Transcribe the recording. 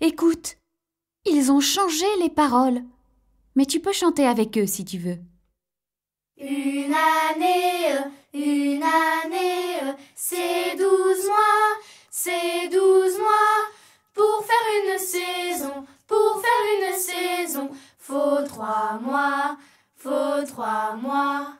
Écoute, ils ont changé les paroles. Mais tu peux chanter avec eux si tu veux. Une année, une année, c'est douze mois, c'est douze mois. Pour faire une saison, pour faire une saison, faut trois mois, faut trois mois.